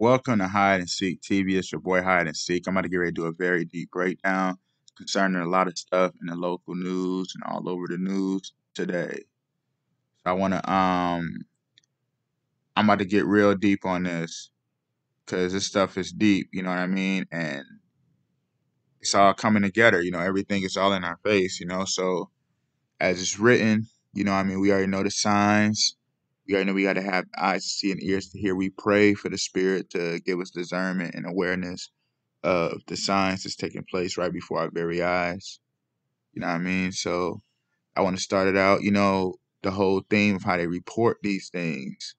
Welcome to Hide and Seek TV. It's your boy Hide and Seek. I'm about to get ready to do a very deep breakdown concerning a lot of stuff in the local news and all over the news today. So I want to um, I'm about to get real deep on this because this stuff is deep. You know what I mean? And it's all coming together. You know, everything is all in our face. You know, so as it's written, you know, I mean, we already know the signs you know, we got to have eyes to see and ears to hear. We pray for the Spirit to give us discernment and awareness of the signs that's taking place right before our very eyes. You know what I mean? So I want to start it out. You know, the whole theme of how they report these things.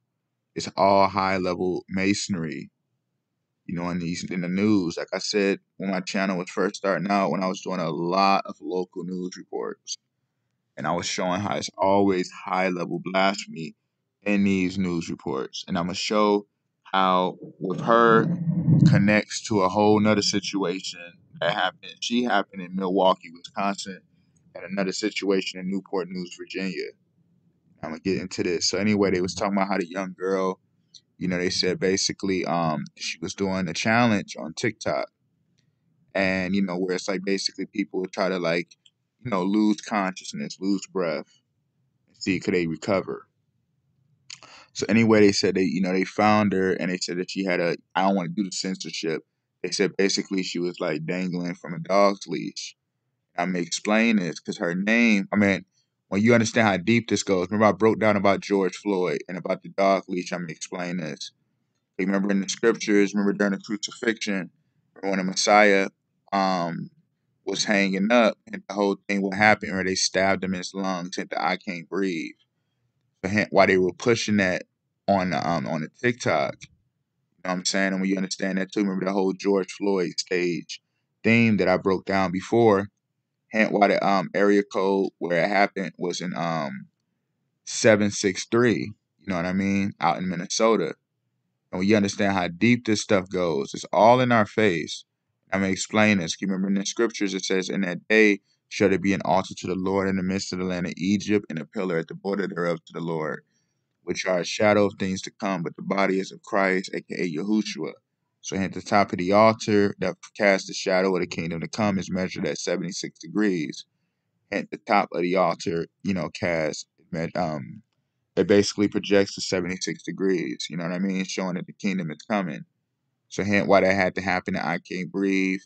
It's all high level masonry. You know, in these in the news. Like I said, when my channel was first starting out, when I was doing a lot of local news reports, and I was showing how it's always high level blasphemy in these news reports. And I'm going to show how with her connects to a whole nother situation that happened. She happened in Milwaukee, Wisconsin, and another situation in Newport News, Virginia. I'm gonna get into this. So anyway, they was talking about how the young girl, you know, they said basically um she was doing a challenge on TikTok. And, you know, where it's like basically people try to like, you know, lose consciousness, lose breath, see could they recover. So anyway, they said they you know they found her and they said that she had a I don't want to do the censorship. They said basically she was like dangling from a dog's leash. I'm explaining this because her name. I mean, when you understand how deep this goes, remember I broke down about George Floyd and about the dog leash. I'm explaining this. Remember in the scriptures. Remember during the crucifixion, when the Messiah um, was hanging up, and the whole thing what happened where they stabbed him in his lungs, and the I can't breathe for him why they were pushing that on the um on the TikTok. You know what I'm saying? And when you understand that too, remember the whole George Floyd stage theme that I broke down before. Hint why the um area code where it happened was in um seven six three. You know what I mean? Out in Minnesota. And when you understand how deep this stuff goes, it's all in our face. I'm gonna explain this. Keep remembering the scriptures it says in that day Shall there be an altar to the Lord in the midst of the land of Egypt, and a pillar at the border thereof to the Lord, which are a shadow of things to come, but the body is of Christ, aka Yahushua. So at the top of the altar that casts the shadow of the kingdom to come is measured at 76 degrees. And the top of the altar, you know, cast um it basically projects to 76 degrees, you know what I mean? Showing that the kingdom is coming. So hint why that had to happen I Can't Breathe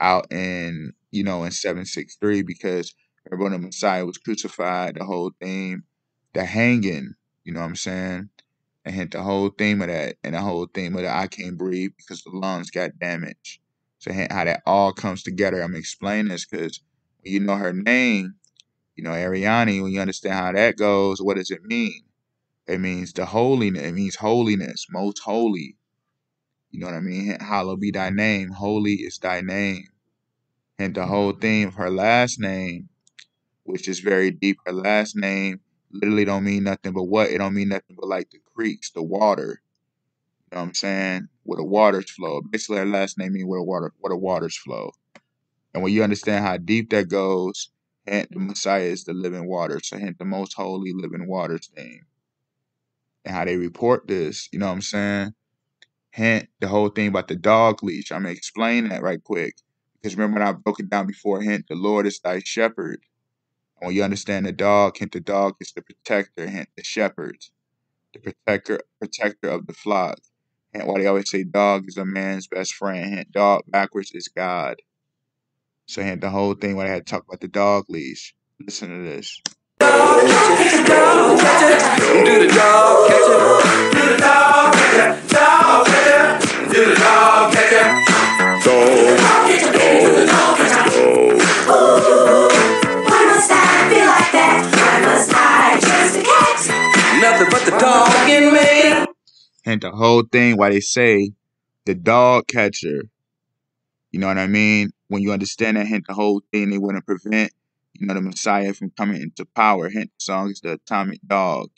out in you know, in 763 because when the Messiah was crucified, the whole theme, the hanging, you know what I'm saying? And hit the whole theme of that and the whole theme of the I can't breathe because the lungs got damaged. So how that all comes together. I'm explaining this because you know her name, you know, Ariani, when you understand how that goes, what does it mean? It means the holiness. It means holiness, most holy. You know what I mean? Hallowed be thy name. Holy is thy name and the whole theme of her last name, which is very deep. Her last name literally don't mean nothing but what? It don't mean nothing but like the creeks, the water. You know what I'm saying? Where the waters flow. Basically, her last name means where the water, where the waters flow. And when you understand how deep that goes, hint the Messiah is the living water, so hint the most holy living waters theme. And how they report this, you know what I'm saying? Hint the whole thing about the dog leash. I'm gonna explain that right quick. Because remember when I broke it down before, hint the Lord is thy shepherd. And when you understand the dog, hint the dog is the protector, hint the shepherd, the protector protector of the flock. And why they always say dog is a man's best friend, hint dog backwards is God. So hint the whole thing when I had to talk about the dog leash. Listen to this. dog, catch it. Do the dog, catch it. Do the dog, catch it. Dog, catch it the dog Ooh, why must I feel like that? Why must I cat? Nothing but the dog in me. And the whole thing, why they say the dog catcher. You know what I mean? When you understand that, hint the whole thing, they want to prevent, you know, the Messiah from coming into power. Hint the song is the atomic dog.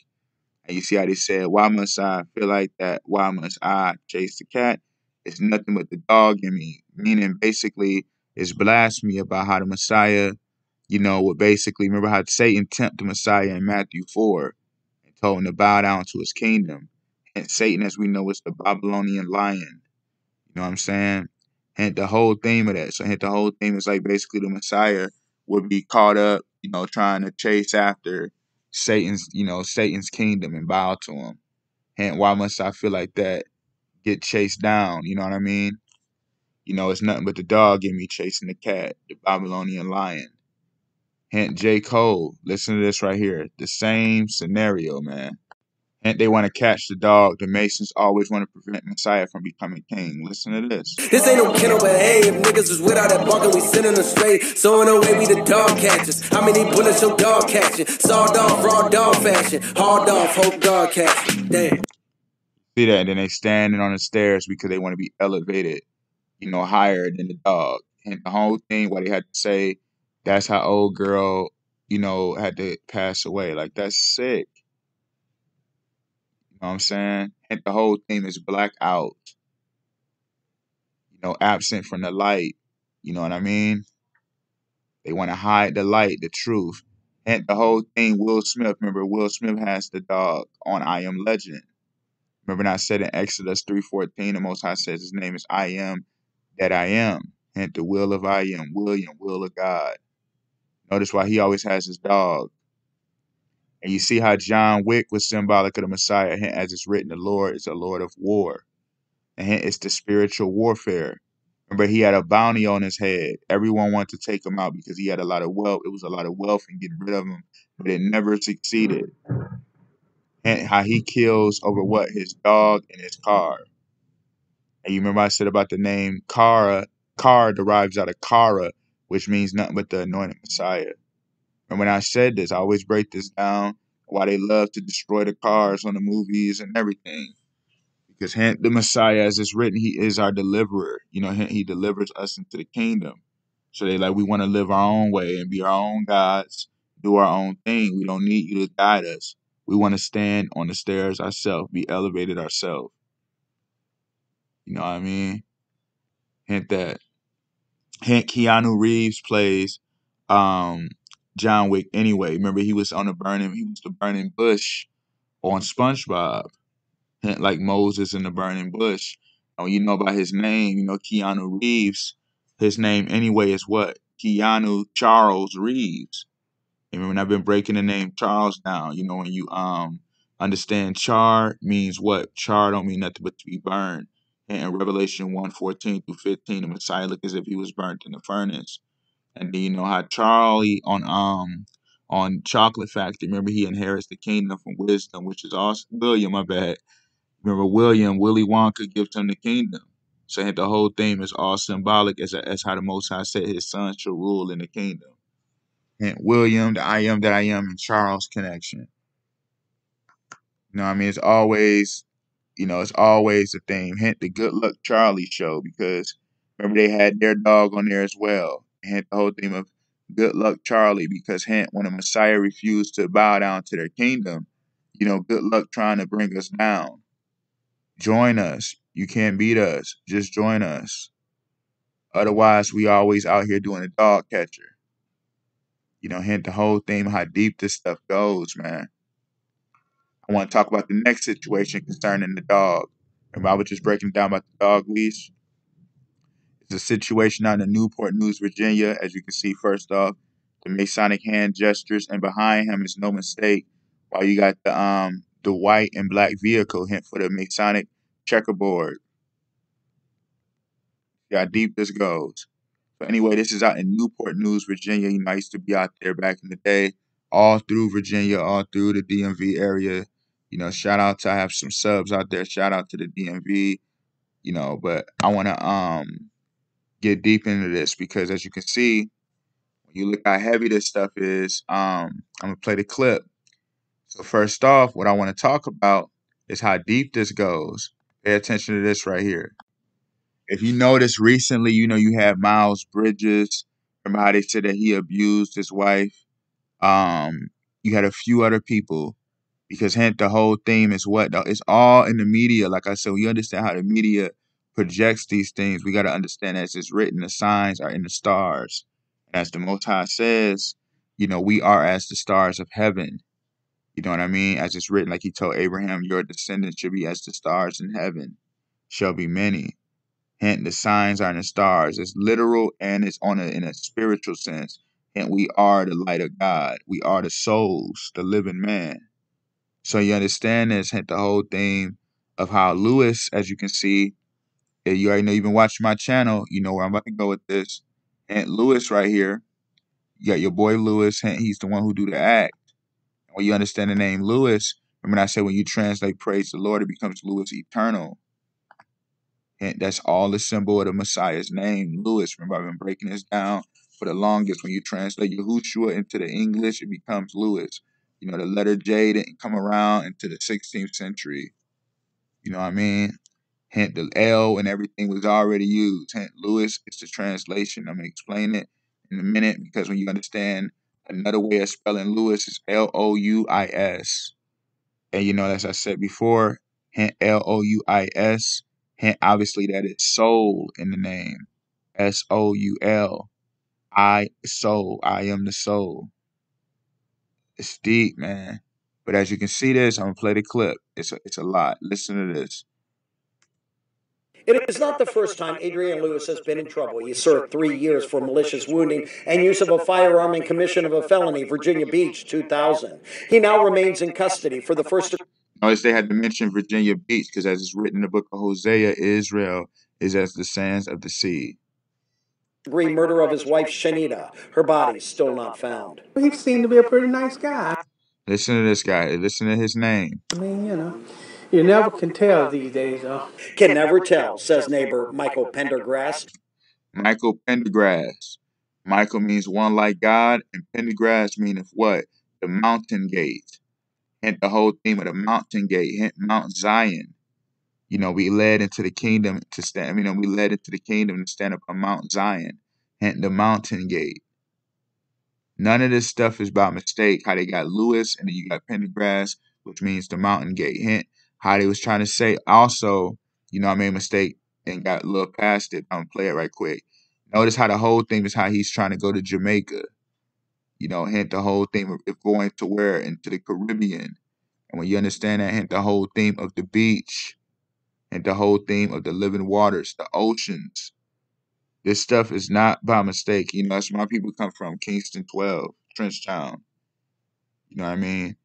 And you see how they said, Why must I feel like that? Why must I chase the cat? It's nothing but the dog in me. Meaning, basically, it's blasphemy about how the Messiah, you know, would basically remember how Satan tempted the Messiah in Matthew 4 and told him to bow down to his kingdom. And Satan, as we know, is the Babylonian lion. You know what I'm saying? And the whole theme of that. So, and the whole theme is like basically the Messiah would be caught up, you know, trying to chase after Satan's, you know, Satan's kingdom and bow to him. And why must I feel like that? Get chased down, you know what I mean? You know, it's nothing but the dog in me chasing the cat, the Babylonian lion. Hint J. Cole, listen to this right here. The same scenario, man. And they want to catch the dog. The Masons always want to prevent Messiah from becoming king. Listen to this. This ain't no kennel, but hey, if niggas with without that bucket, we sending them straight. So in a way, we the dog catchers. How many bullets your dog catching? Sawed off, raw dog fashion. Hard off, hope dog catch. Damn. See that? And then they standing on the stairs because they want to be elevated, you know, higher than the dog. And the whole thing, what they had to say, that's how old girl, you know, had to pass away. Like, that's sick know what I'm saying? And the whole team is black out. You know, absent from the light. You know what I mean? They want to hide the light, the truth. And the whole thing, Will Smith, remember Will Smith has the dog on I Am Legend. Remember I said in Exodus 3.14, the Most High says his name is I Am that I Am. And the will of I Am, William, will of God. Notice why he always has his dog. And you see how John Wick was symbolic of the Messiah, hint as it's written, the Lord is a Lord of war. And hint it's the spiritual warfare. Remember, he had a bounty on his head. Everyone wanted to take him out because he had a lot of wealth. It was a lot of wealth and getting rid of him, but it never succeeded. And how he kills over what? His dog and his car. And you remember I said about the name Kara. Kara derives out of Kara, which means nothing but the anointed Messiah. And when I said this, I always break this down why they love to destroy the cars on the movies and everything. Because the Messiah, as it's written, he is our deliverer. You know, he delivers us into the kingdom. So they like, we want to live our own way and be our own gods, do our own thing. We don't need you to guide us. We want to stand on the stairs ourselves, be elevated ourselves. You know what I mean? Hint that. Hint Keanu Reeves plays um John Wick anyway. Remember, he was on the burning, he was the burning bush on SpongeBob, like Moses in the burning bush. Oh, you know about his name, you know, Keanu Reeves. His name anyway is what? Keanu Charles Reeves. And when I've been breaking the name Charles down, you know, when you um understand char means what? Char don't mean nothing but to be burned. And in Revelation 1, 14 through 15, the Messiah looked as if he was burnt in the furnace. And then you know how Charlie on um on Chocolate Factory, remember he inherits the kingdom from wisdom, which is awesome. William, my bad. Remember William, Willy Wonka gives him the kingdom. So the whole thing is all symbolic as, as how the Most High said his son shall rule in the kingdom. And William, the I am that I am, and Charles connection. You know, I mean, it's always, you know, it's always a theme. Hint the Good Luck Charlie show because remember they had their dog on there as well. Hint, the whole theme of good luck, Charlie, because hint, when the Messiah refused to bow down to their kingdom, you know, good luck trying to bring us down. Join us. You can't beat us. Just join us. Otherwise, we always out here doing a dog catcher. You know, hint the whole theme how deep this stuff goes, man. I want to talk about the next situation concerning the dog. and I was just breaking down about the dog leash the situation out in Newport News, Virginia. As you can see, first off, the Masonic hand gestures, and behind him is no mistake. While you got the um the white and black vehicle, hint for the Masonic checkerboard. See how deep this goes. But anyway, this is out in Newport News, Virginia. You know, I used to be out there back in the day, all through Virginia, all through the DMV area. You know, shout out to I have some subs out there. Shout out to the DMV. You know, but I want to um get deep into this because as you can see, when you look how heavy this stuff is, um, I'm gonna play the clip. So first off, what I want to talk about is how deep this goes. Pay attention to this right here. If you notice recently, you know you had Miles Bridges. Remember how they said that he abused his wife. Um, you had a few other people because hint the whole theme is what it's all in the media. Like I said, you understand how the media projects these things, we got to understand as it's written, the signs are in the stars. As the Most High says, you know, we are as the stars of heaven. You know what I mean? As it's written, like he told Abraham, your descendants shall be as the stars in heaven, shall be many. Hence, the signs are in the stars. It's literal and it's on a, in a spiritual sense. And we are the light of God. We are the souls, the living man. So you understand this, hint? the whole theme of how Lewis, as you can see, you already know you've been watching my channel, you know where I'm about to go with this. Aunt Lewis right here, you got your boy Lewis, he's the one who do the act. When you understand the name Lewis, remember I said when you translate praise the Lord, it becomes Lewis eternal. And that's all the symbol of the Messiah's name, Lewis. Remember, I've been breaking this down for the longest. When you translate Yahushua into the English, it becomes Lewis. You know, the letter J didn't come around into the 16th century. You know what I mean? Hint the L and everything was already used. Hint Lewis is the translation. I'm gonna explain it in a minute because when you understand another way of spelling Lewis is L O U I S. And you know, as I said before, hint L O U I S. Hint obviously that it's soul in the name. S O U L. I soul. I am the soul. It's deep, man. But as you can see this, I'm gonna play the clip. It's a, it's a lot. Listen to this. It is not the first time Adrian Lewis has been in trouble. He served three years for malicious wounding and use of a firearm in commission of a felony, Virginia Beach, 2000. He now remains in custody for the first. Notice they had to mention Virginia Beach because, as it's written in the book of Hosea, Israel is as the sands of the sea degree murder of his wife Shanita. Her body still not found. He seemed to be a pretty nice guy. Listen to this guy. Listen to his name. I mean, you know. You never can tell these days, though. Can never tell, says neighbor Michael Pendergrass. Michael Pendergrass. Michael means one like God, and Pendergrass means what? The mountain gate. Hint the whole theme of the mountain gate, hint Mount Zion. You know, we led into the kingdom to stand, you know, we led into the kingdom to stand upon Mount Zion, hint the mountain gate. None of this stuff is by mistake. How they got Lewis and then you got Pendergrass, which means the mountain gate. Hint Heidi was trying to say. Also, you know, I made a mistake and got a little past it. I'm gonna play it right quick. Notice how the whole thing is how he's trying to go to Jamaica. You know, hint the whole theme of going to where? Into the Caribbean. And when you understand that, hint the whole theme of the beach and the whole theme of the living waters, the oceans. This stuff is not by mistake. You know, that's where my people come from, Kingston 12, Trenchtown. You know what I mean?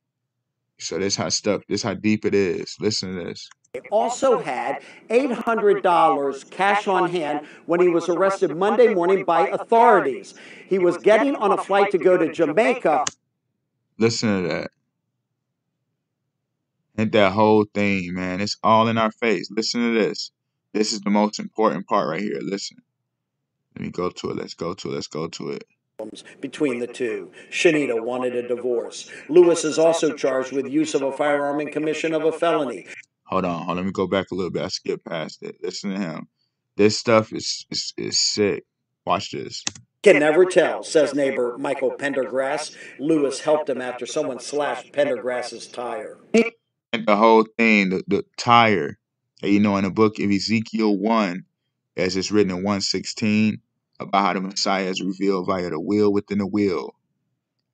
So this how stuck, this how deep it is. Listen to this. Also had $800 cash on hand when he was arrested Monday morning by authorities. He was getting on a flight to go to Jamaica. Listen to that. And that whole thing, man, it's all in our face. Listen to this. This is the most important part right here. Listen. Let me go to it. Let's go to it. Let's go to it between the two. Shanita wanted a divorce. Lewis is also charged with use of a firearm and commission of a felony. Hold on, hold on. Let me go back a little bit. I skipped past it. Listen to him. This stuff is is, is sick. Watch this. Can never tell, says neighbor Michael Pendergrass. Lewis helped him after someone slashed Pendergrass's tire. And the whole thing, the, the tire. you know, in the book of Ezekiel 1, as it's written in 116, about how the Messiah is revealed via the wheel within the wheel.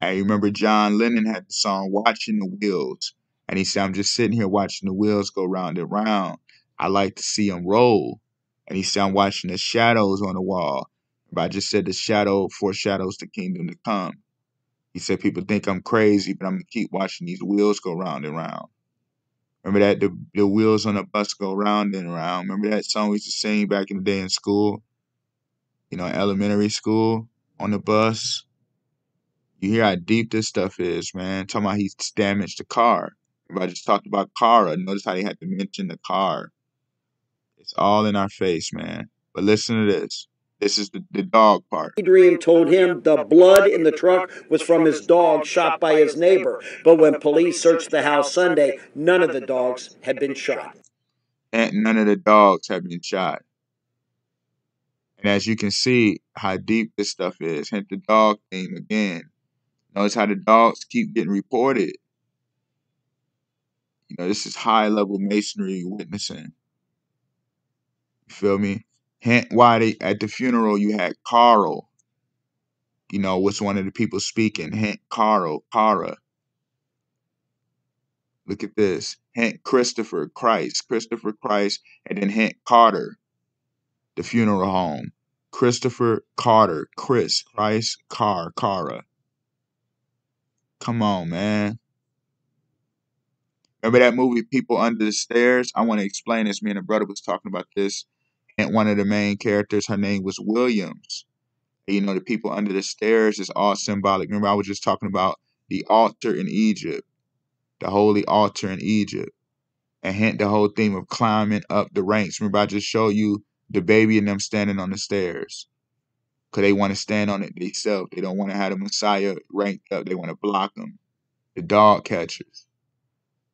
I remember John Lennon had the song Watching the Wheels. And he said, I'm just sitting here watching the wheels go round and round. I like to see them roll. And he said, I'm watching the shadows on the wall. But I just said the shadow foreshadows the kingdom to come. He said, People think I'm crazy, but I'm going to keep watching these wheels go round and round. Remember that? The, the wheels on the bus go round and round. Remember that song we used to sing back in the day in school? you know, elementary school on the bus. You hear how deep this stuff is, man. Talking about he's damaged the car. I just talked about Kara. Notice how they had to mention the car. It's all in our face, man. But listen to this. This is the, the dog part. Dream told him the blood in the truck was from his dog shot by his neighbor. But when police searched the house Sunday, none of the dogs had been shot. And none of the dogs had been shot. And as you can see how deep this stuff is, hit the dog theme again. Notice how the dogs keep getting reported. You know, this is high level masonry witnessing. You feel me? Hint why they at the funeral you had Carl. You know, was one of the people speaking. Hint Carl, Cara. Look at this. Hint Christopher, Christ, Christopher Christ, and then hint Carter the funeral home. Christopher Carter, Chris, Christ, Car, Cara. Come on, man. Remember that movie, People Under the Stairs? I want to explain this. Me and a brother was talking about this. And one of the main characters, her name was Williams. You know, the people under the stairs is all symbolic. Remember, I was just talking about the altar in Egypt, the holy altar in Egypt, and hint the whole theme of climbing up the ranks. Remember, I just showed you the baby and them standing on the stairs because they want to stand on it themselves. They don't want to have the Messiah ranked up. They want to block them. The dog catchers.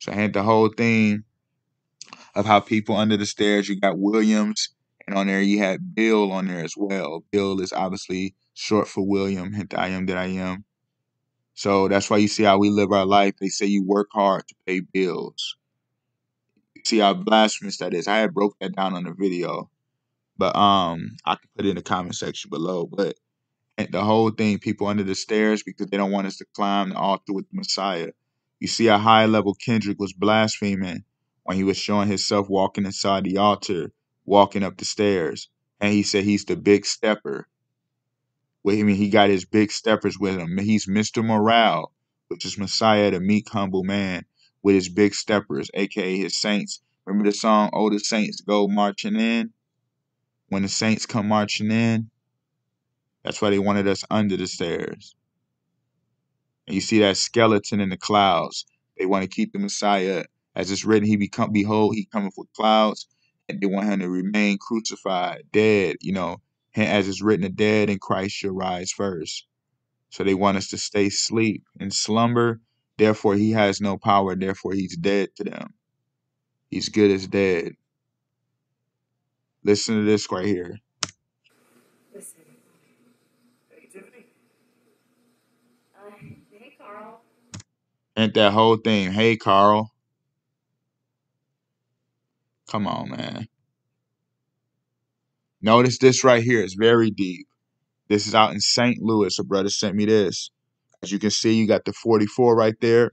So I had the whole thing of how people under the stairs. You got Williams, and on there you had Bill on there as well. Bill is obviously short for William. Hint I am that I am. So that's why you see how we live our life. They say you work hard to pay bills. see how blasphemous that is. I had broke that down on the video. But um, I can put it in the comment section below. But the whole thing, people under the stairs because they don't want us to climb the altar with the Messiah. You see, a high level Kendrick was blaspheming when he was showing himself walking inside the altar, walking up the stairs, and he said he's the big stepper. Well, I mean, he got his big steppers with him. He's Mr. Morale, which is Messiah, the meek, humble man, with his big steppers, aka his saints. Remember the song, "Oh, the Saints Go Marching In"? when the saints come marching in. That's why they wanted us under the stairs. And you see that skeleton in the clouds. They want to keep the Messiah. As it's written, he become behold, he cometh with clouds, and they want him to remain crucified, dead, you know. And as it's written, the dead in Christ shall rise first. So they want us to stay asleep and slumber. Therefore, he has no power. Therefore, he's dead to them. He's good as dead. Listen to this right here. Hey, uh, Tiffany. hey, Carl. Ain't that whole thing. Hey, Carl. Come on, man. Notice this right here. It's very deep. This is out in St. Louis. A brother sent me this. As you can see, you got the 44 right there.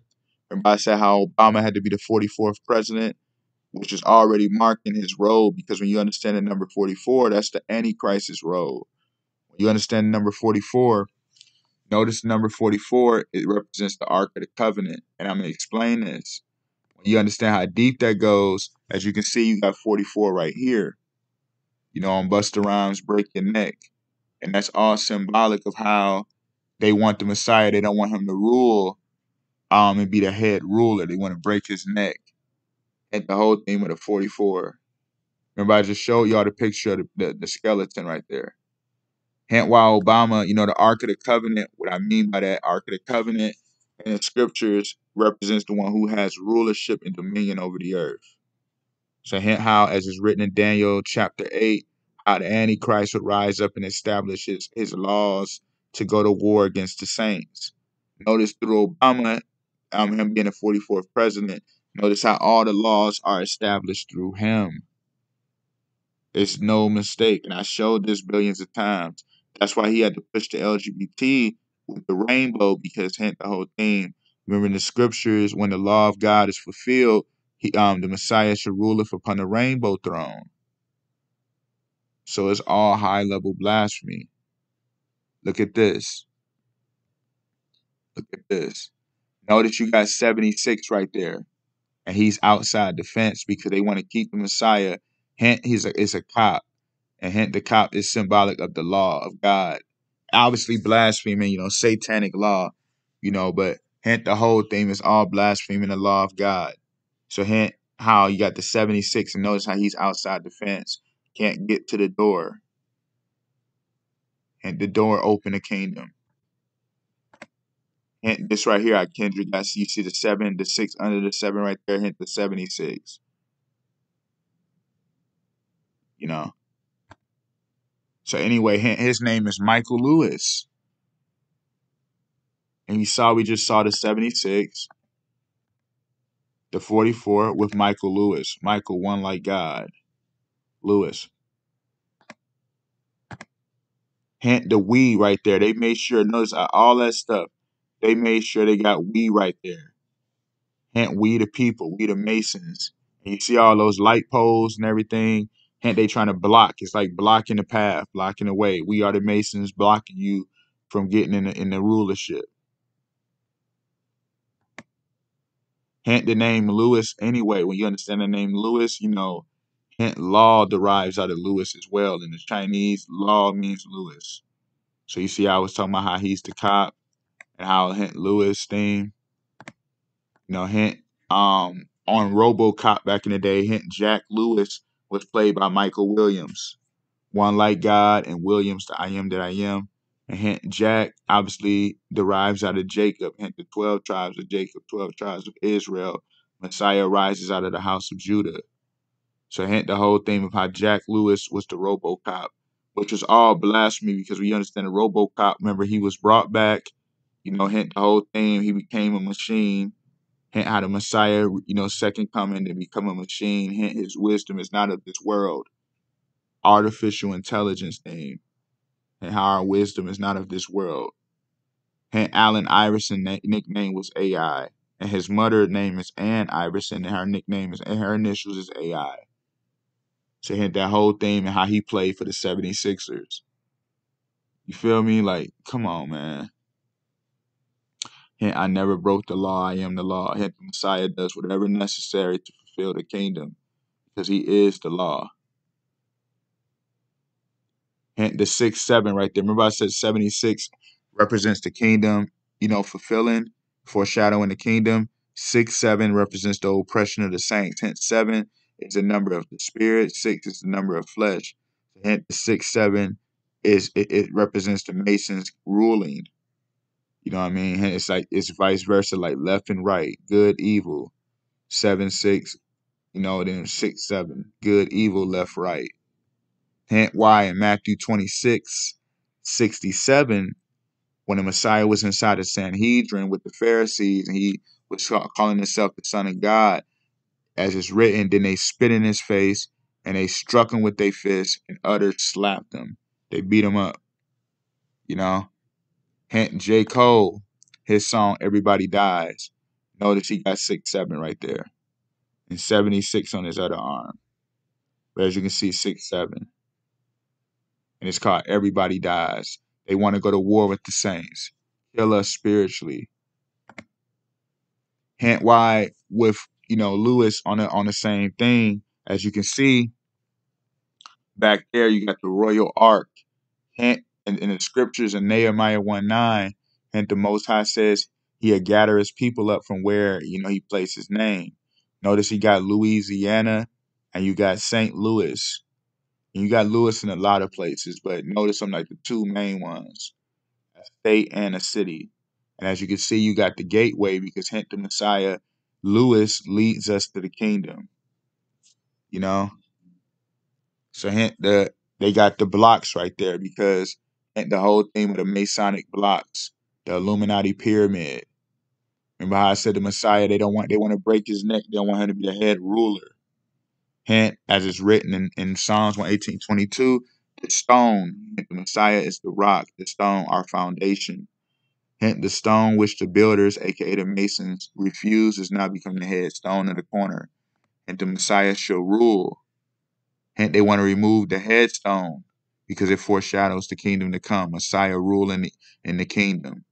Remember I said how Obama had to be the 44th president? which is already marked in his road because when you understand the number 44, that's the Antichrist's road. When you understand number 44, notice number 44, it represents the Ark of the Covenant. And I'm going to explain this. When you understand how deep that goes, as you can see, you got 44 right here. You know, on Buster Rhymes, Break Your Neck. And that's all symbolic of how they want the Messiah. They don't want him to rule um, and be the head ruler. They want to break his neck the whole theme of the 44. Remember, I just showed y'all the picture of the, the, the skeleton right there. Hence why Obama, you know, the Ark of the Covenant, what I mean by that, Ark of the Covenant in the scriptures represents the one who has rulership and dominion over the earth. So hint how, as is written in Daniel chapter 8, how the Antichrist would rise up and establish his, his laws to go to war against the saints. Notice through Obama, um, him being the 44th president, Notice how all the laws are established through him. It's no mistake. And I showed this billions of times. That's why he had to push the LGBT with the rainbow because hint the whole thing. Remember in the scriptures, when the law of God is fulfilled, he um the Messiah should ruleth upon the rainbow throne. So it's all high level blasphemy. Look at this. Look at this. Notice you got 76 right there and he's outside the fence because they want to keep the Messiah. Hint, he's a, it's a cop, and hint the cop is symbolic of the law of God. Obviously, blaspheming, you know, satanic law, you know, but hint the whole thing is all blaspheming the law of God. So hint how you got the 76, and notice how he's outside the fence, can't get to the door. And the door open the kingdom. Hint this right here, I Kendrick got see the seven, the six under the seven right there, hint the 76. You know. So anyway, his name is Michael Lewis. And you saw we just saw the 76, the 44 with Michael Lewis. Michael one like God. Lewis. Hint the we right there. They made sure notice uh, all that stuff. They made sure they got we right there. Hint we the people, we the Masons. And you see all those light poles and everything. Hint they trying to block. It's like blocking the path, blocking the way. We are the Masons blocking you from getting in the, in the rulership. Hint the name Lewis anyway. When you understand the name Lewis, you know, hint law derives out of Lewis as well. In the Chinese, law means Lewis. So you see, I was talking about how he's the cop and how Hint Lewis theme, You know, Hint um on RoboCop back in the day, Hint Jack Lewis was played by Michael Williams. One Like God and Williams, the I Am That I Am. And Hint Jack obviously derives out of Jacob, Hint the 12 tribes of Jacob, 12 tribes of Israel. Messiah rises out of the house of Judah. So hint the whole theme of how Jack Lewis was the RoboCop, which was all blasphemy because we understand the RoboCop. Remember, he was brought back you know, hint the whole thing, he became a machine. Hint how the Messiah, you know, second coming to become a machine. Hint his wisdom is not of this world. Artificial intelligence thing. And how our wisdom is not of this world. Hint Alan Iverson na- nickname was AI. And his mother name is Ann Iverson, and her nickname is and her initials is AI. So hint that whole thing and how he played for the 76ers. You feel me? Like, come on, man. Hint, I never broke the law. I am the law. Hint, the Messiah does whatever necessary to fulfill the kingdom because he is the law. Hint, the 6 7 right there. Remember, I said 76 represents the kingdom, you know, fulfilling, foreshadowing the kingdom. 6 7 represents the oppression of the saints. Hint, 7 is the number of the spirit, 6 is the number of flesh. Hint, the 6 7 is it, it represents the masons ruling you know what I mean? it's like it's vice versa, like left and right, good, evil, seven, six, you know, then six, seven, good, evil, left, right. Hint why in Matthew 26, 67, when the Messiah was inside the Sanhedrin with the Pharisees and he was calling himself the Son of God, as it's written, then they spit in his face and they struck him with their fists and others slapped him. They beat him up. You know? Hint J. Cole, his song Everybody Dies. Notice he got six seven right there. And 76 on his other arm. But as you can see, six seven. And it's called Everybody Dies. They want to go to war with the Saints. Kill us spiritually. Hint why with you know Lewis on the on the same thing, as you can see, back there you got the Royal Ark. Hint in, in the scriptures in Nehemiah 1 9, and the Most High says he'll gather his people up from where, you know, he placed his name. Notice he got Louisiana and you got St. Louis. And you got Louis in a lot of places, but notice I'm like the two main ones a state and a city. And as you can see, you got the gateway because hint the Messiah, Louis leads us to the kingdom. You know? So hint the they got the blocks right there because the whole theme of the Masonic blocks, the Illuminati pyramid. Remember how I said the Messiah, they don't want they want to break his neck, they don't want him to be the head ruler. Hint, as it's written in, in Psalms 118, 22, the stone, the Messiah is the rock, the stone, our foundation. Hint, the stone which the builders, aka the masons, refuse is now become the head stone of the corner, and the Messiah shall rule. Hint, they want to remove the headstone because it foreshadows the kingdom to come, Messiah ruling in the, kingdom.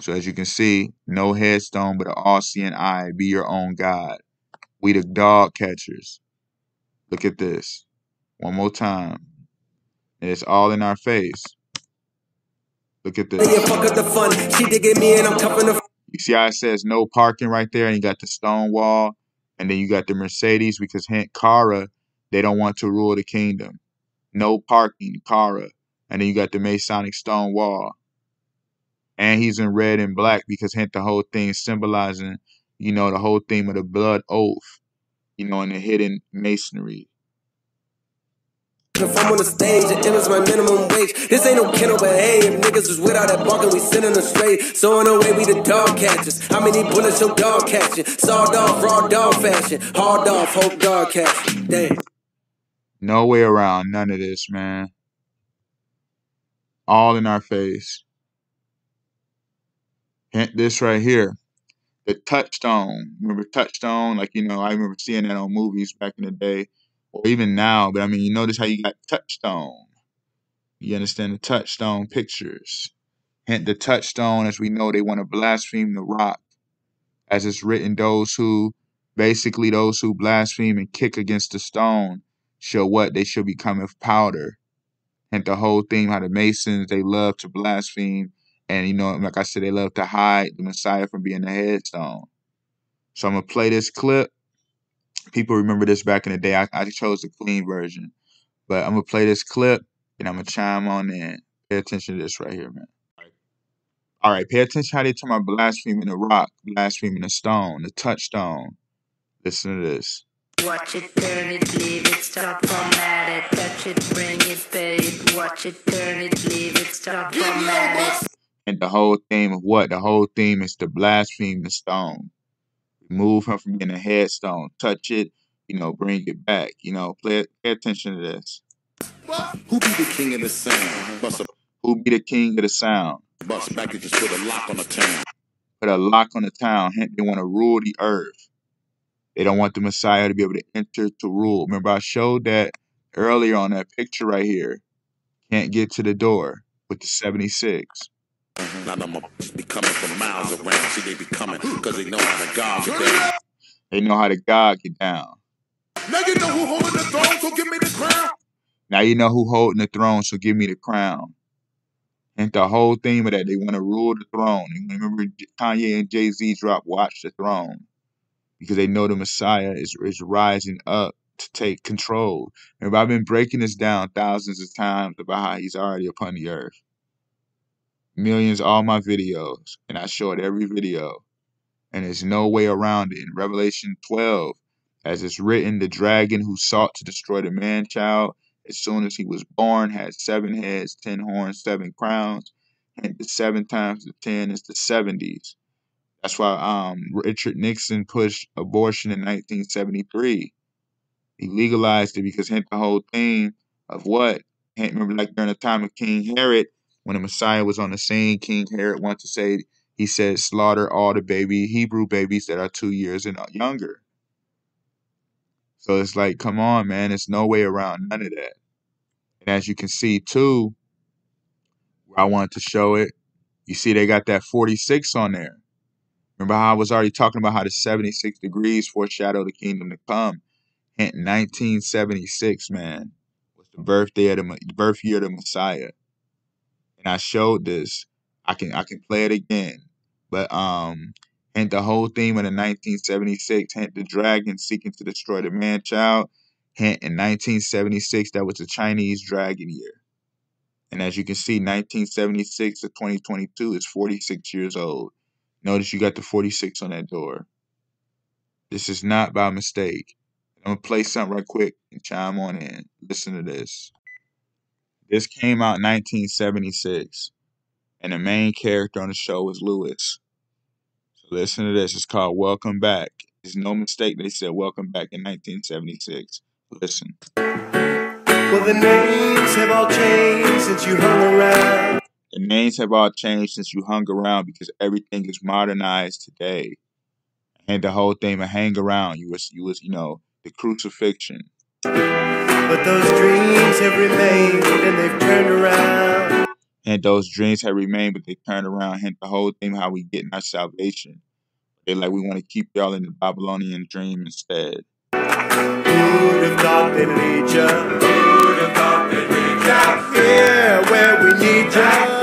So as you can see, no headstone but an all-seeing eye. Be your own God. We the dog catchers. Look at this. One more time. And it's all in our face. Look at this. You see how it says no parking right there, and you got the stone wall, and then you got the Mercedes because Hank Cara, they don't want to rule the kingdom no parking, Kara. And then you got the Masonic stone wall. And he's in red and black because hint the whole thing symbolizing, you know, the whole theme of the blood oath, you know, and the hidden masonry. If I'm on the stage, it enters my minimum wage. This ain't no kennel, but hey, if niggas was without that barking, we sending them straight. So in a way, we the dog catchers. How many bullets your dog catching? Sawed off, raw dog fashion. Hard off, hope dog catching. Damn. No way around none of this, man. All in our face. Hint this right here. The touchstone. Remember touchstone? Like, you know, I remember seeing that on movies back in the day. Or even now, but I mean you notice how you got touchstone. You understand the touchstone pictures. Hint the touchstone, as we know, they want to blaspheme the rock. As it's written, those who basically those who blaspheme and kick against the stone shall what? They shall become of powder. And the whole thing, how the Masons, they love to blaspheme. And, you know, like I said, they love to hide the Messiah from being the headstone. So I'm going to play this clip. People remember this back in the day. I, I chose the clean version. But I'm going to play this clip and I'm going to chime on in. Pay attention to this right here, man. All right, pay attention how they talk about blaspheming the rock, blaspheming the stone, the touchstone. Listen to this. Watch it, turn it, leave it, stop, format it, touch it, bring it, babe. Watch it, turn it, leave it, stop, format it. And the whole theme of what? The whole theme is to blaspheme the stone. Remove him from being a headstone. Touch it, you know, bring it back. You know, play, pay attention to this. Who be the king of the sound? Buster. Who be the king of the sound? Bust back and just put a lock on the town. Put a lock on the town. Hint, they want to rule the earth. They don't want the Messiah to be able to enter to rule. Remember, I showed that earlier on that picture right here. Can't get to the door with the 76. Now them be coming from miles around. See, they be coming because they know how to God get down. They know how to God get down. Now you know who holding the throne, so give me the crown. Now you know who holding the throne, so give me the crown. And the whole theme of that, they want to rule the throne. remember, Kanye and Jay Z drop "Watch the Throne." because they know the Messiah is, is rising up to take control. And I've been breaking this down thousands of times about how he's already upon the earth. Millions, all my videos, and I show it every video. And there's no way around it. In Revelation 12, as it's written, the dragon who sought to destroy the man child as soon as he was born had seven heads, ten horns, seven crowns, and the seven times the ten is the seventies. That's why um, Richard Nixon pushed abortion in 1973. He legalized it because hint the whole thing of what? remember like during the time of King Herod, when the Messiah was on the scene, King Herod wanted to say he said slaughter all the baby Hebrew babies that are two years and uh, younger. So it's like, come on, man, there's no way around none of that. And as you can see too, I wanted to show it, you see they got that 46 on there. Remember how I was already talking about how the 76 degrees foreshadowed the kingdom to come? Hint: 1976, man, was the birthday of the birth year of the Messiah. And I showed this. I can I can play it again. But um hint the whole theme of the 1976, hint the dragon seeking to destroy the man child. Hint in 1976, that was the Chinese dragon year. And as you can see, 1976 to 2022 is 46 years old. Notice you got the 46 on that door. This is not by mistake. I'm going to play something right quick and chime on in. Listen to this. This came out 1976, and the main character on the show was Lewis. So listen to this. It's called Welcome Back. It's no mistake they said Welcome Back in 1976. Listen. Well, the names have all changed since you hung around. The names have all changed since you hung around because everything is modernized today. And the whole thing of hang around, you was you was, you know, the crucifixion. But those dreams have remained and they've turned around. And those dreams have remained, but they turned around. Hint the whole thing how we get in our salvation. They like we want to keep y'all in the Babylonian dream instead. Who'd have thought they'd lead Who'd have thought they out here where we need you?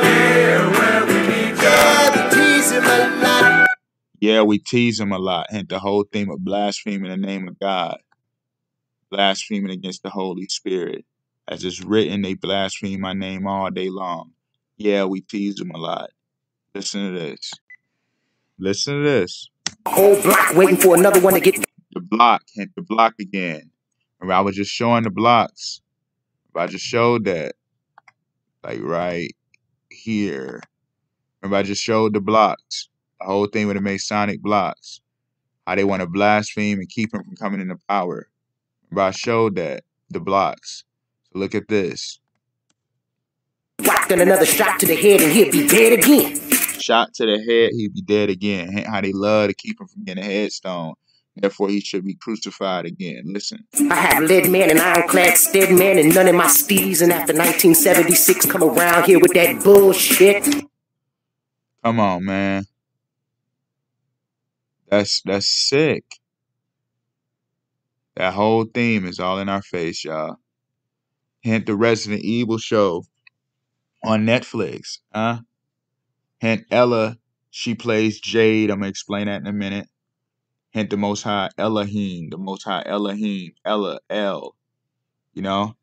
Yeah, we tease him a lot. Hint the whole theme of blaspheming the name of God, blaspheming against the Holy Spirit. As it's written, they blaspheme my name all day long. Yeah, we tease them a lot. Listen to this. Listen to this. Whole block waiting for another one to get the block. Hint the block again. Remember, I was just showing the blocks. I just showed that, like right here. Remember, I just showed the blocks. The whole thing with the Masonic blocks, how they want to blaspheme and keep him from coming into power. But I showed that the blocks. So look at this. Then another shot to the head, and he'll be dead again. Shot to the head, he'd be dead again. How they love to keep him from getting a headstone. Therefore, he should be crucified again. Listen. I have lead man and ironclad stead man and none of my steeds. And after 1976, come around here with that bullshit. Come on, man. That's that's sick. That whole theme is all in our face, y'all. Hint the Resident Evil show on Netflix, huh? Hint Ella, she plays Jade. I'm gonna explain that in a minute. Hint the Most High Elohim, the Most High Elohim, Ella L. You know,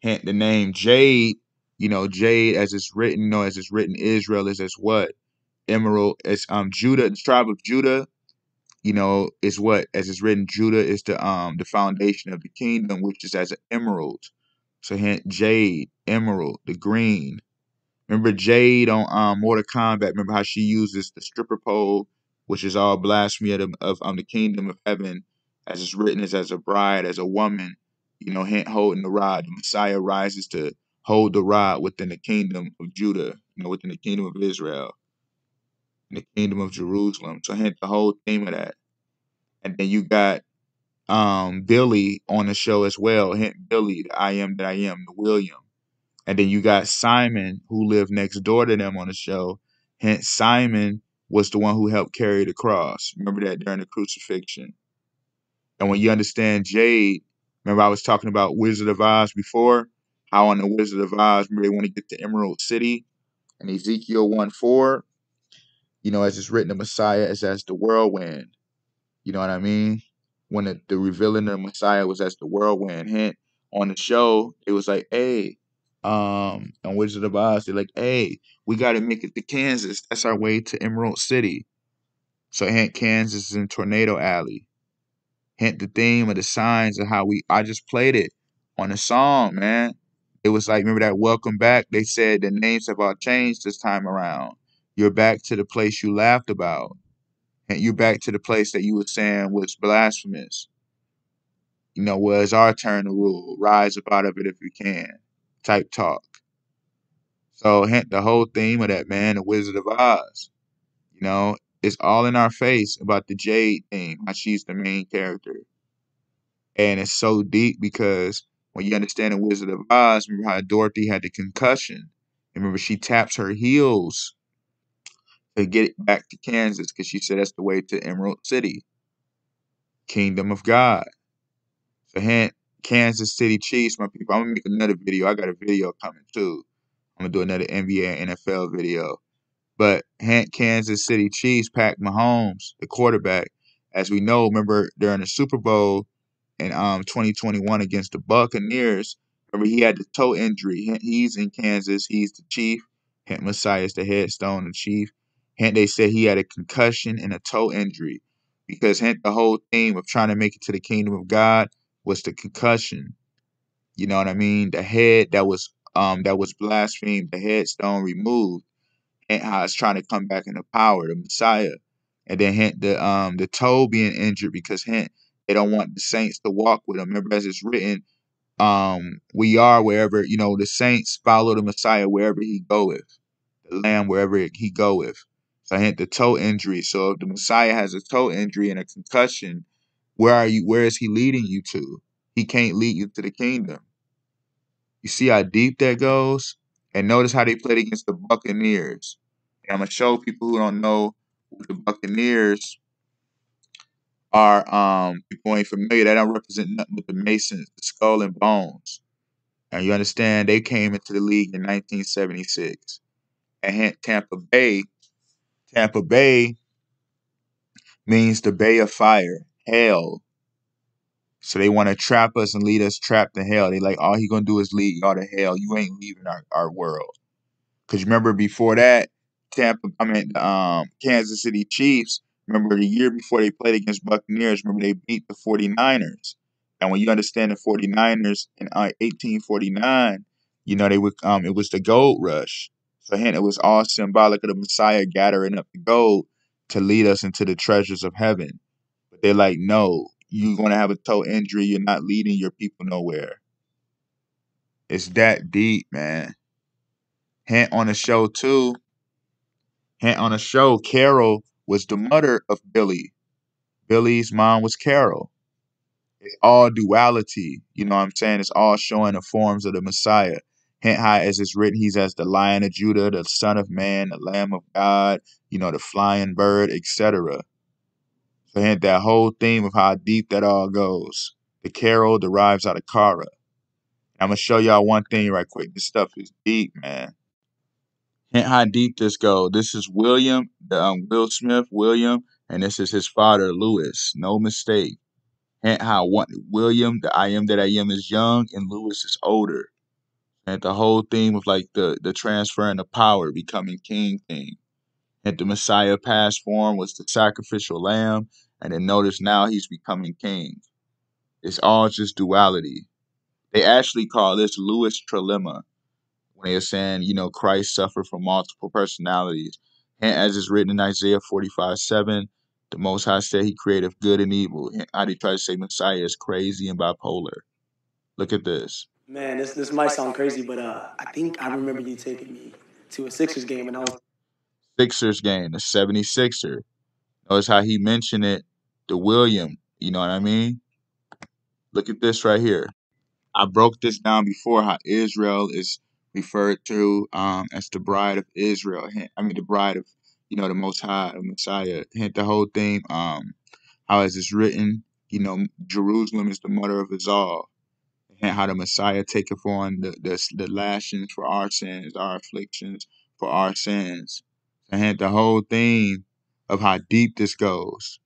hint the name Jade. You know, Jade as it's written, No, as it's written, Israel is as what emerald. as um Judah, the tribe of Judah you know, is what, as it's written, Judah is the um the foundation of the kingdom, which is as an emerald. So hint jade, emerald, the green. Remember Jade on um Mortal Kombat, remember how she uses the stripper pole, which is all blasphemy of, the, of um the kingdom of heaven, as it's written is as a bride, as a woman, you know, hint holding the rod. The Messiah rises to hold the rod within the kingdom of Judah, you know, within the kingdom of Israel in the kingdom of Jerusalem. So hence the whole theme of that. And then you got um, Billy on the show as well. Hint Billy, the I am that I am, the William. And then you got Simon, who lived next door to them on the show. Hint Simon was the one who helped carry the cross. Remember that during the crucifixion. And when you understand Jade, remember I was talking about Wizard of Oz before? How on the Wizard of Oz, remember they want to get to Emerald City and Ezekiel 1 4, you know, as it's written, the Messiah is as the whirlwind. You know what I mean? When the, the revealing of the Messiah was as the whirlwind. Hint on the show, it was like, hey, um, on Wizard of Oz, they're like, hey, we got to make it to Kansas. That's our way to Emerald City. So, hint, Kansas is in Tornado Alley. Hint, the theme of the signs of how we, I just played it on the song, man. It was like, remember that Welcome Back? They said the names have all changed this time around. You're back to the place you laughed about. And you're back to the place that you were saying was blasphemous. You know, well, it's our turn to rule. Rise up out of it if you can. Type talk. So, hint the whole theme of that, man, the Wizard of Oz. You know, it's all in our face about the Jade theme, how she's the main character. And it's so deep because when you understand the Wizard of Oz, remember how Dorothy had the concussion. Remember, she taps her heels to get back to Kansas because she said that's the way to Emerald City, Kingdom of God. So, hint, Kansas City Chiefs, my people. I'm gonna make another video. I got a video coming too. I'm gonna do another NBA and NFL video. But hint, Kansas City Chiefs, Pac Mahomes, the quarterback. As we know, remember during the Super Bowl in um 2021 against the Buccaneers, remember he had the toe injury. he's in Kansas. He's the chief. Hint, is the headstone, the chief. They said he had a concussion and a toe injury because hint the whole theme of trying to make it to the kingdom of God was the concussion. You know what I mean? The head that was um that was blasphemed, the headstone removed, and how it's trying to come back into power, the Messiah. And then hint the um the toe being injured because hint they don't want the saints to walk with him. Remember, as it's written, um, we are wherever, you know, the saints follow the Messiah wherever he goeth, the Lamb wherever he goeth. I had the toe injury. So if the Messiah has a toe injury and a concussion, where are you? Where is he leading you to? He can't lead you to the kingdom. You see how deep that goes, and notice how they played against the Buccaneers. And I'm gonna show people who don't know the Buccaneers are. Um, people ain't familiar. They don't represent nothing but the Masons, the Skull and Bones. And you understand they came into the league in 1976, and Tampa Bay Tampa Bay means the Bay of Fire, hell. So they want to trap us and lead us trapped in hell. They like all he gonna do is lead y'all to hell. You ain't leaving our, our world. Cause remember before that, Tampa, I mean um, Kansas City Chiefs. Remember the year before they played against Buccaneers. Remember they beat the 49ers. And when you understand the 49ers in 1849, uh, you know they were um, it was the gold rush. So him, it was all symbolic of the Messiah gathering up the gold to lead us into the treasures of heaven. But they're like, no, you're gonna have a toe injury, you're not leading your people nowhere. It's that deep, man. Hint on the show too. Hint on the show, Carol was the mother of Billy. Billy's mom was Carol. It's all duality. You know what I'm saying? It's all showing the forms of the Messiah. Hint high as it's written, he's as the lion of Judah, the son of man, the lamb of God, you know, the flying bird, etc. So hint that whole theme of how deep that all goes. The carol derives out of Kara. I'm gonna show y'all one thing right quick. This stuff is deep, man. Hint how deep this go. This is William, um, Will Smith, William, and this is his father, Lewis. No mistake. Hint how one, William, the I am that I am, is young, and Lewis is older and the whole thing of like the the transferring the power, becoming king thing. And the Messiah past form was the sacrificial lamb, and then notice now he's becoming king. It's all just duality. They actually call this Lewis trilemma when they are saying, you know, Christ suffered from multiple personalities. And as is written in Isaiah 45 7, the Most High said he created good and evil. And I did try to say Messiah is crazy and bipolar. Look at this. Man, this this might sound crazy, but uh, uh, I think I remember you taking me to a Sixers game, and I was Sixers game, the 76er. Notice how he mentioned it the William. You know what I mean? Look at this right here. I broke this down before how Israel is referred to um, as the bride of Israel. I mean, the bride of, you know, the Most High, the Messiah. Hint the whole thing, um, how is this written? You know, Jerusalem is the mother of us all and how the Messiah taketh on the, the, the lashings for our sins, our afflictions for our sins. and the whole thing of how deep this goes.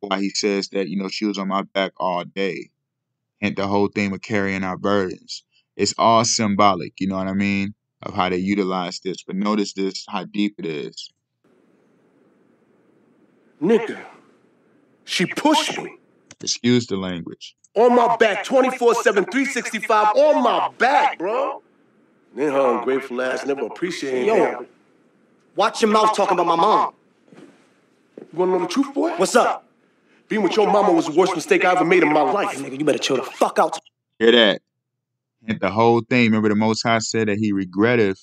Why he says that, you know, she was on my back all day. And the whole thing with carrying our burdens. It's all symbolic, you know what I mean? Of how they utilize this. But notice this, how deep it is. Nigga, she pushed me. Excuse the language. On my back, 24 7, 365, on my back, bro. Then her ungrateful ass never appreciate Yo, him. watch your mouth talking about my mom. You wanna know the truth, boy? What's up? Being with your mama was the worst mistake I ever made in my life. nigga, you better chill the fuck out. Hear that? Hit the whole thing. Remember the Most High said that he regretted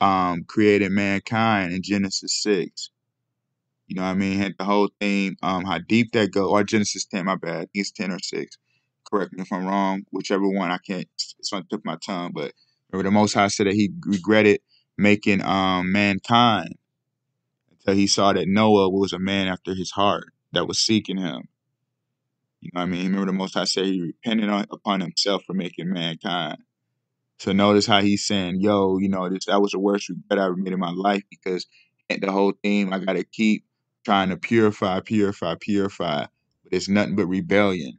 um, created mankind in Genesis 6. You know what I mean? Hit the whole thing, um, how deep that go, or Genesis 10, my bad. It's 10 or 6 correct me if I'm wrong, whichever one I can't, it's on the tip of my tongue, but remember the Most High said that he regretted making um, mankind until he saw that Noah was a man after his heart that was seeking him. You know I mean? Remember the Most High said he repented on, upon himself for making mankind. So notice how he's saying, yo, you know, this, that was the worst regret I ever made in my life because the whole theme I got to keep trying to purify, purify, purify. But it's nothing but rebellion.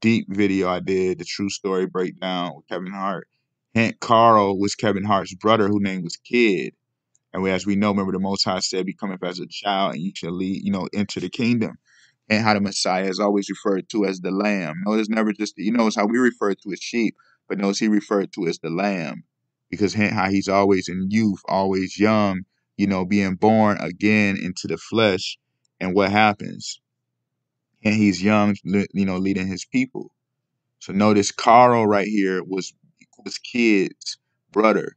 deep video I did, the true story breakdown with Kevin Hart. Hank Carl was Kevin Hart's brother, whose name was Kid. And we, as we know, remember the Most High said, "Become as a child, and you shall lead, you know, into the kingdom." And how the Messiah is always referred to as the Lamb. Notice never just you It's how we refer to as sheep, but notice he referred to as the Lamb because how he's always in youth, always young, you know, being born again into the flesh, and what happens and he's young, you know, leading his people. So notice Carl right here was was kid's brother.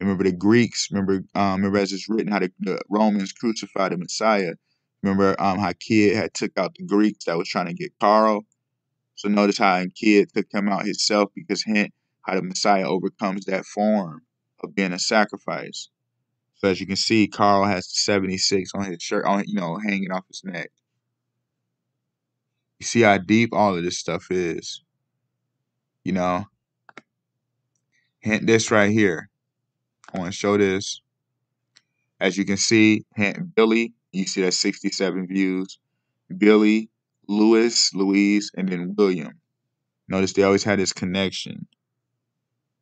Remember the Greeks. Remember, um, remember as it's written how the, the Romans crucified the Messiah. Remember um, how Kid had took out the Greeks that was trying to get Carl. So notice how Kid took him out himself because hint how the Messiah overcomes that form of being a sacrifice. So as you can see, Carl has the 76 on his shirt, on you know, hanging off his neck. You see how deep all of this stuff is. You know? Hint this right here. I want to show this. As you can see, hint Billy. You see that 67 views. Billy, Lewis, Louise, and then William. Notice they always had this connection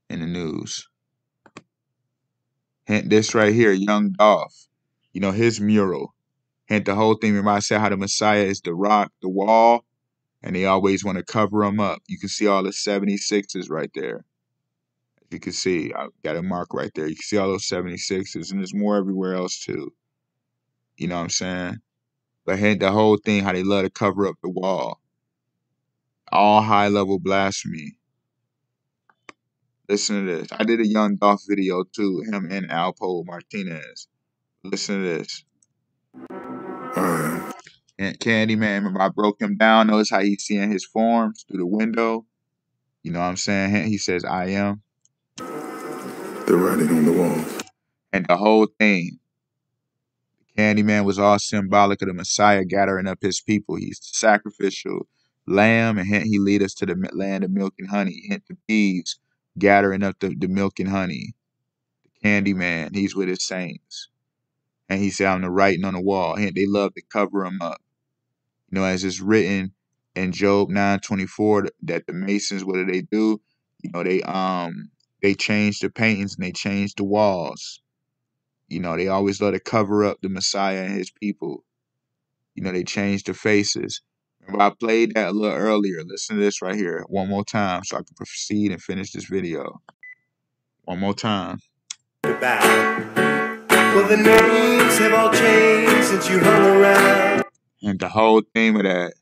in the news. Hint this right here, Young Dolph. You know, his mural. Hint the whole thing reminds us how the Messiah is the rock, the wall, and they always want to cover them up. You can see all the 76s right there. You can see, I got a mark right there. You can see all those 76s, and there's more everywhere else too. You know what I'm saying? But the whole thing, how they love to cover up the wall. All high level blasphemy. Listen to this. I did a Young Dolph video too, him and Alpo Martinez. Listen to this. Candyman, remember I broke him down. Notice how he's seeing his forms through the window. You know what I'm saying? He says, I am. The writing on the wall. And the whole thing. Candyman was all symbolic of the Messiah gathering up his people. He's the sacrificial lamb, and hint, he lead us to the land of milk and honey. Hint, the bees gathering up the, the milk and honey. The Candyman, he's with his saints. And he said, I'm the writing on the wall. Hint, they love to cover him up. You know, as it's written in Job nine twenty four, that the masons, what do they do? You know, they um they change the paintings and they change the walls. You know, they always love to cover up the Messiah and his people. You know, they change the faces. Remember, I played that a little earlier. Listen to this right here one more time so I can proceed and finish this video. One more time. Well, the names have all changed since you hung around and the whole theme of that,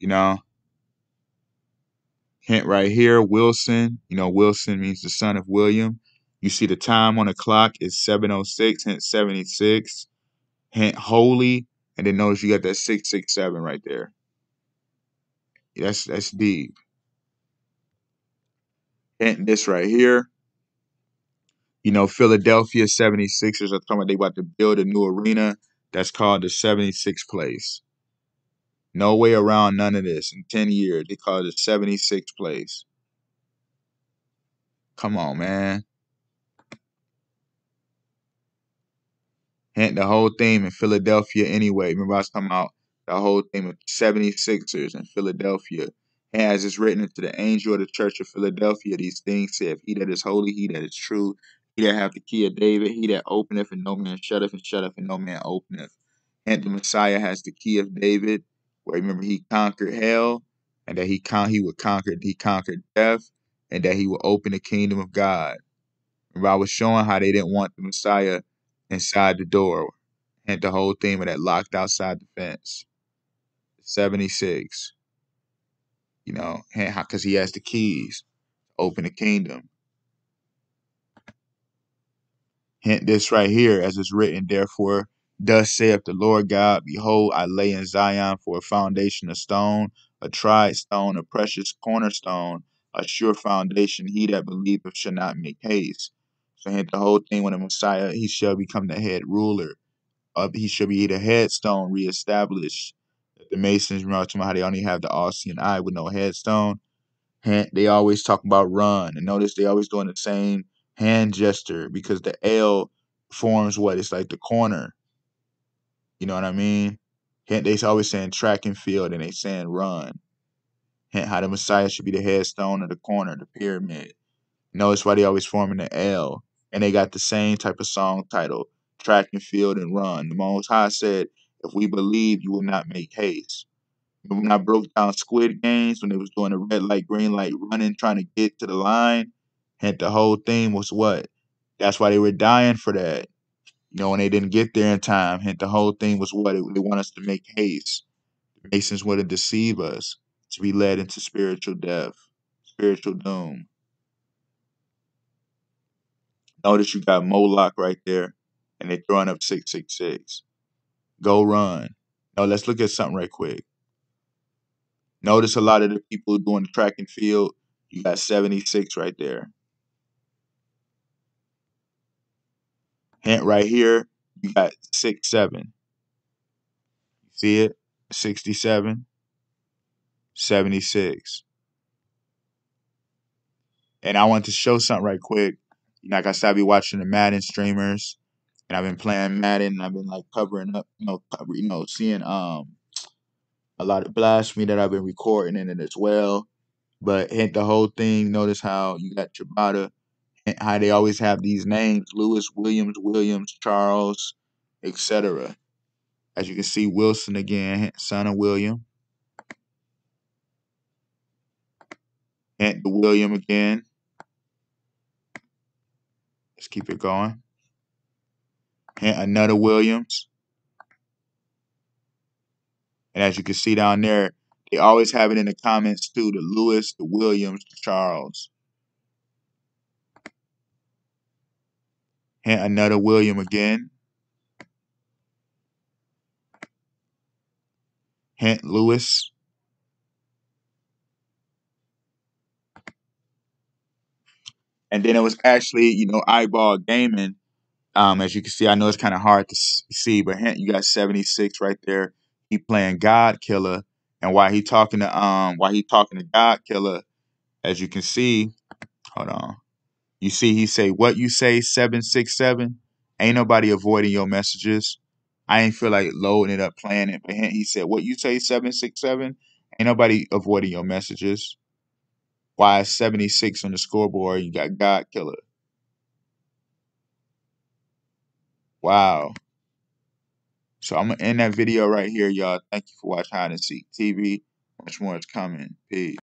you know, hint right here, Wilson, you know, Wilson means the son of William. You see the time on the clock is 706, hint 76, hint holy, and then notice you got that 667 right there. That's that's deep. Hint this right here. You know, Philadelphia 76ers are talking about they about to build a new arena. That's called the 76th place. No way around none of this. In 10 years, they call it the 76th place. Come on, man. Hint the whole theme in Philadelphia anyway. Remember I was talking about the whole theme of 76ers in Philadelphia. As it's written to the angel of the church of Philadelphia, these things said, He that is holy, he that is true, he that have the key of David, he that openeth and no man shutteth, and shutteth and no man openeth. And the Messiah has the key of David, where remember he conquered hell, and that he con- he would conquer he conquered death, and that he would open the kingdom of God. Remember, I was showing how they didn't want the Messiah inside the door, and the whole theme of that locked outside the fence. Seventy six, you know, because he has the keys, open the kingdom. Hint this right here, as it's written, therefore, thus saith the Lord God, Behold, I lay in Zion for a foundation a stone, a tried stone, a precious cornerstone, a sure foundation, he that believeth shall not make haste. So hint the whole thing when the Messiah, he shall become the head ruler. Of he shall be the headstone reestablished. The Masons, remember to about how they only have the Austrian eye with no headstone. Hint, they always talk about run. And notice they always doing the same hand gesture because the L forms what? It's like the corner. You know what I mean? Hint, they always saying track and field and they saying run. Hint, how the Messiah should be the headstone of the corner, the pyramid. Notice why they always forming the L. And they got the same type of song title, track and field and run. The Most High said, if we believe, you will not make haste. When I broke down Squid Games, when they was doing the red light, green light, running, trying to get to the line, and the whole thing was what? That's why they were dying for that. You know, and they didn't get there in time. And the whole thing was what? They, they want us to make haste. The Masons want to deceive us to be led into spiritual death, spiritual doom. Notice you got Moloch right there, and they're throwing up 666. Go run. Now let's look at something right quick. Notice a lot of the people doing the track and field, you got 76 right there. Hint right here, you got 6, 7. see it? 67, 76. And I want to show something right quick. like I said, I be watching the Madden streamers, and I've been playing Madden, and I've been like covering up, you know, cover, you know, seeing um a lot of blasphemy that I've been recording in it as well. But hit the whole thing. Notice how you got Chibata, how they always have these names Lewis, Williams, Williams, Charles, etc. As you can see, Wilson again, son of William. And the William again. Let's keep it going. And another Williams. And as you can see down there, they always have it in the comments too the Lewis, the Williams, the Charles. Hint another William again. Hint Lewis. And then it was actually, you know, eyeball gaming. Um, as you can see, I know it's kind of hard to see, but hint, you got 76 right there. He playing God Killer. And why he talking to um why he talking to God Killer, as you can see, hold on. You see, he say, "What you say, seven six seven? Ain't nobody avoiding your messages. I ain't feel like loading it up, playing it." But he said, "What you say, seven six seven? Ain't nobody avoiding your messages. Why seventy six on the scoreboard? You got God killer. Wow." So I'm gonna end that video right here, y'all. Thank you for watching Hide and Seek TV. Much more is coming. Peace.